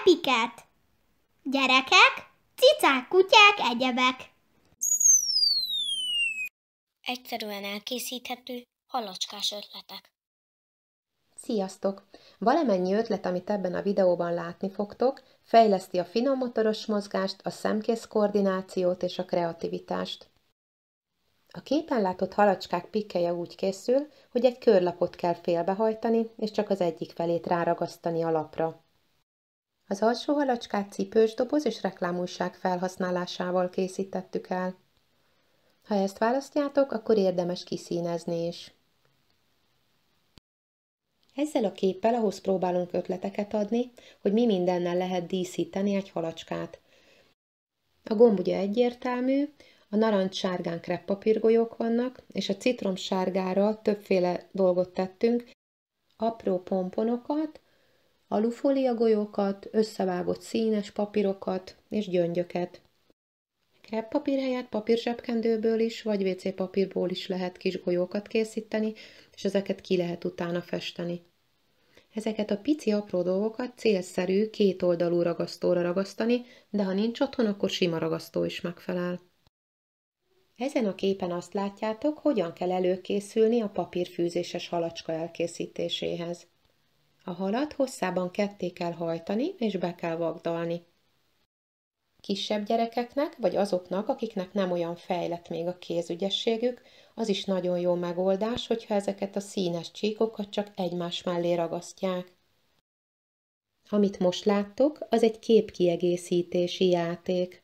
epiket. Gyerekek, cicák, kutyák, egyebek. Egyszerűen elkészíthető halacskás ötletek. Sziasztok! Valamennyi ötlet, amit ebben a videóban látni fogtok, fejleszti a finom motoros mozgást, a szemkész koordinációt és a kreativitást. A képen látott halacskák pikkelye úgy készül, hogy egy körlapot kell félbehajtani, és csak az egyik felét ráragasztani a lapra. Az alsó halacskát cipős doboz és reklámújság felhasználásával készítettük el. Ha ezt választjátok, akkor érdemes kiszínezni is. Ezzel a képpel ahhoz próbálunk ötleteket adni, hogy mi mindennel lehet díszíteni egy halacskát. A gomb ugye egyértelmű, a narancssárgán kreppapírgolyók vannak, és a citromsárgára többféle dolgot tettünk, apró pomponokat, alufólia golyókat, összevágott színes papírokat és gyöngyöket. Kreppapír helyett papírzsebkendőből is, vagy WC papírból is lehet kis golyókat készíteni, és ezeket ki lehet utána festeni. Ezeket a pici apró dolgokat célszerű kétoldalú ragasztóra ragasztani, de ha nincs otthon, akkor sima ragasztó is megfelel. Ezen a képen azt látjátok, hogyan kell előkészülni a papírfűzéses halacska elkészítéséhez. A halat hosszában ketté kell hajtani és be kell vagdalni. Kisebb gyerekeknek, vagy azoknak, akiknek nem olyan fejlett még a kézügyességük, az is nagyon jó megoldás, hogyha ezeket a színes csíkokat csak egymás mellé ragasztják. Amit most láttok, az egy képkiegészítési játék.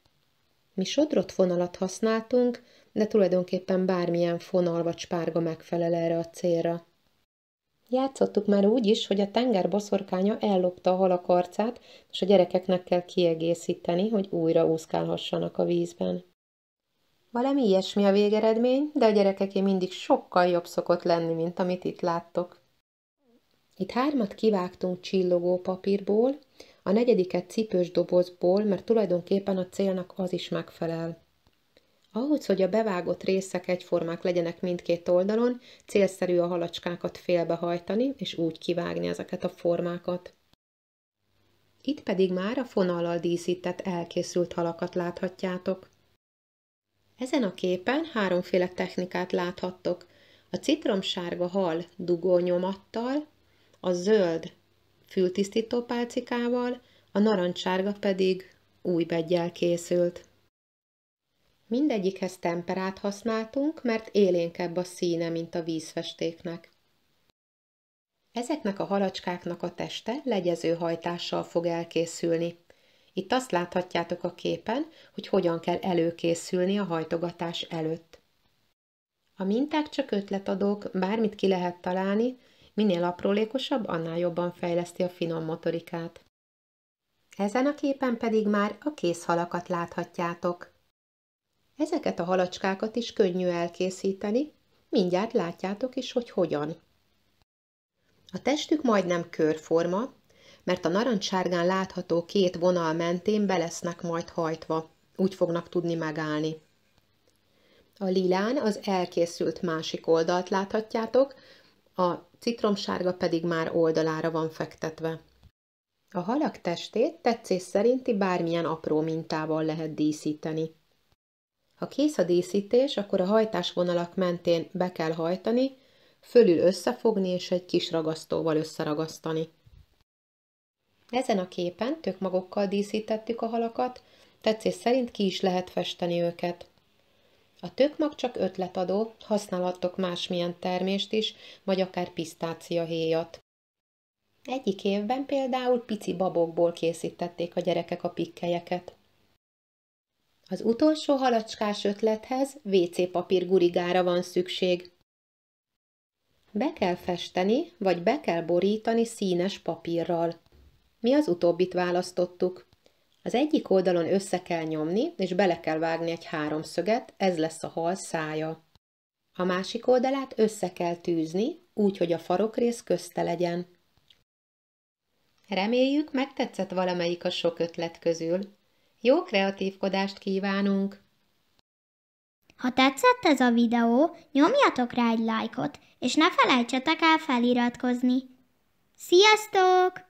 Mi sodrot fonalat használtunk, de tulajdonképpen bármilyen fonal vagy spárga megfelel erre a célra. Játszottuk már úgy is, hogy a tenger boszorkánya ellopta a halakarcát, és a gyerekeknek kell kiegészíteni, hogy újra úszkálhassanak a vízben. Valami ilyesmi a végeredmény, de a gyerekeké mindig sokkal jobb szokott lenni, mint amit itt láttok. Itt hármat kivágtunk csillogó papírból, a negyediket cipős dobozból, mert tulajdonképpen a célnak az is megfelel. Ahhoz, hogy a bevágott részek egyformák legyenek mindkét oldalon, célszerű a halacskákat félbehajtani, és úgy kivágni ezeket a formákat. Itt pedig már a fonallal díszített elkészült halakat láthatjátok. Ezen a képen háromféle technikát láthattok. A citromsárga hal dugónyomattal, a zöld fültisztító pálcikával, a narancssárga pedig új begyel készült. Mindegyikhez temperát használtunk, mert élénkebb a színe, mint a vízfestéknek. Ezeknek a halacskáknak a teste legyező hajtással fog elkészülni. Itt azt láthatjátok a képen, hogy hogyan kell előkészülni a hajtogatás előtt. A minták csak ötletadók, bármit ki lehet találni, minél aprólékosabb, annál jobban fejleszti a finom motorikát. Ezen a képen pedig már a kész halakat láthatjátok. Ezeket a halacskákat is könnyű elkészíteni, mindjárt látjátok is, hogy hogyan. A testük majdnem körforma, mert a narancssárgán látható két vonal mentén belesznek majd hajtva, úgy fognak tudni megállni. A lilán az elkészült másik oldalt láthatjátok, a citromsárga pedig már oldalára van fektetve. A halak testét tetszés szerinti bármilyen apró mintával lehet díszíteni. Ha kész a díszítés, akkor a hajtásvonalak mentén be kell hajtani, fölül összefogni és egy kis ragasztóval összeragasztani. Ezen a képen tök magokkal díszítettük a halakat, tetszés szerint ki is lehet festeni őket. A tökmag csak ötletadó, használhattok másmilyen termést is, vagy akár pisztácia héjat. Egyik évben például pici babokból készítették a gyerekek a pikkelyeket. Az utolsó halacskás ötlethez WC papír gurigára van szükség. Be kell festeni, vagy be kell borítani színes papírral. Mi az utóbbit választottuk. Az egyik oldalon össze kell nyomni, és bele kell vágni egy háromszöget, ez lesz a hal szája. A másik oldalát össze kell tűzni, úgy, hogy a farokrész közte legyen. Reméljük, megtetszett valamelyik a sok ötlet közül. Jó kreatívkodást kívánunk! Ha tetszett ez a videó, nyomjatok rá egy lájkot, és ne felejtsetek el feliratkozni. Sziasztok!